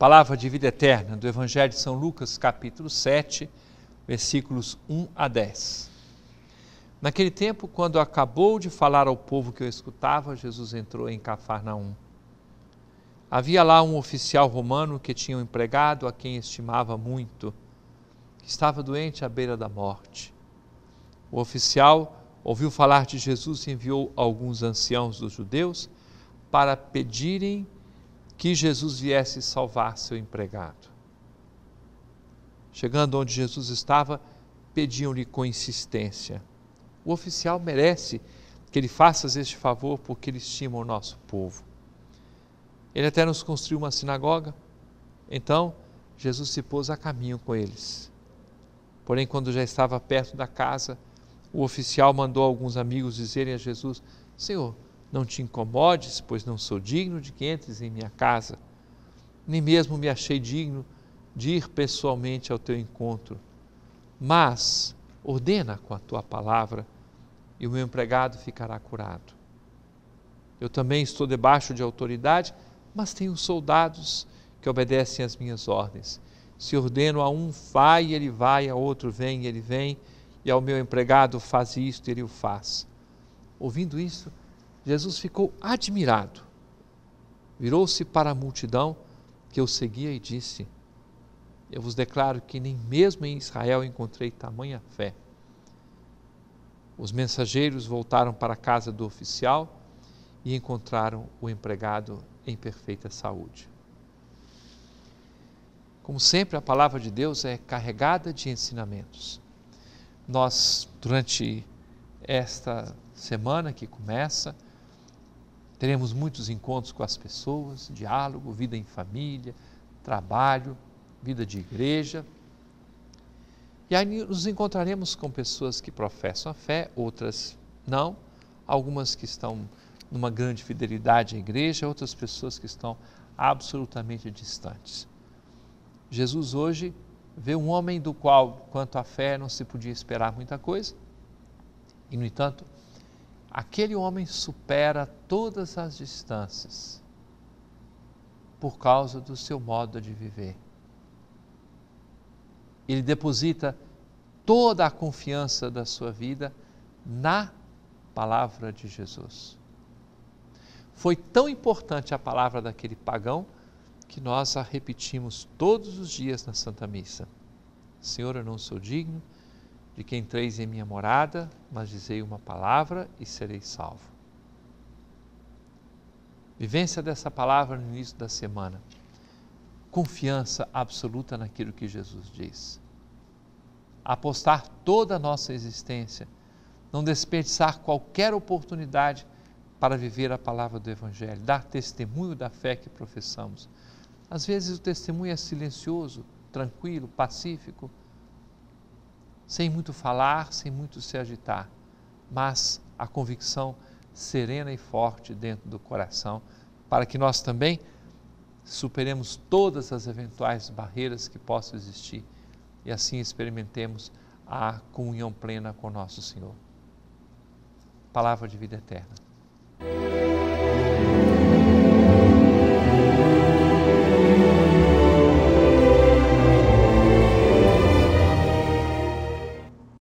Palavra de vida eterna do Evangelho de São Lucas, capítulo 7, versículos 1 a 10. Naquele tempo, quando acabou de falar ao povo que eu escutava, Jesus entrou em Cafarnaum. Havia lá um oficial romano que tinha um empregado a quem estimava muito, que estava doente à beira da morte. O oficial ouviu falar de Jesus e enviou alguns anciãos dos judeus para pedirem que Jesus viesse salvar seu empregado. Chegando onde Jesus estava, pediam-lhe com insistência: O oficial merece que ele faças este favor porque ele estima o nosso povo. Ele até nos construiu uma sinagoga. Então, Jesus se pôs a caminho com eles. Porém, quando já estava perto da casa, o oficial mandou alguns amigos dizerem a Jesus: Senhor, não te incomodes, pois não sou digno de que entres em minha casa. Nem mesmo me achei digno de ir pessoalmente ao teu encontro. Mas ordena com a tua palavra e o meu empregado ficará curado. Eu também estou debaixo de autoridade, mas tenho soldados que obedecem às minhas ordens. Se ordeno a um, vai, ele vai, a outro, vem, ele vem, e ao meu empregado, faz isto, ele o faz. Ouvindo isso, Jesus ficou admirado. Virou-se para a multidão que o seguia e disse: Eu vos declaro que nem mesmo em Israel encontrei tamanha fé. Os mensageiros voltaram para a casa do oficial e encontraram o empregado em perfeita saúde. Como sempre, a palavra de Deus é carregada de ensinamentos. Nós, durante esta semana que começa, Teremos muitos encontros com as pessoas, diálogo, vida em família, trabalho, vida de igreja. E aí nos encontraremos com pessoas que professam a fé, outras não, algumas que estão numa grande fidelidade à igreja, outras pessoas que estão absolutamente distantes. Jesus hoje vê um homem do qual, quanto à fé, não se podia esperar muita coisa, e no entanto, aquele homem supera todas as distâncias por causa do seu modo de viver. Ele deposita toda a confiança da sua vida na palavra de Jesus. Foi tão importante a palavra daquele pagão que nós a repetimos todos os dias na Santa Missa. Senhor, eu não sou digno de que entreis em minha morada, mas dizei uma palavra e serei salvo. Vivência dessa palavra no início da semana. Confiança absoluta naquilo que Jesus diz. Apostar toda a nossa existência. Não desperdiçar qualquer oportunidade para viver a palavra do Evangelho, dar testemunho da fé que professamos. Às vezes o testemunho é silencioso, tranquilo, pacífico, sem muito falar, sem muito se agitar, mas a convicção serena e forte dentro do coração, para que nós também superemos todas as eventuais barreiras que possam existir e assim experimentemos a comunhão plena com nosso Senhor. Palavra de vida eterna.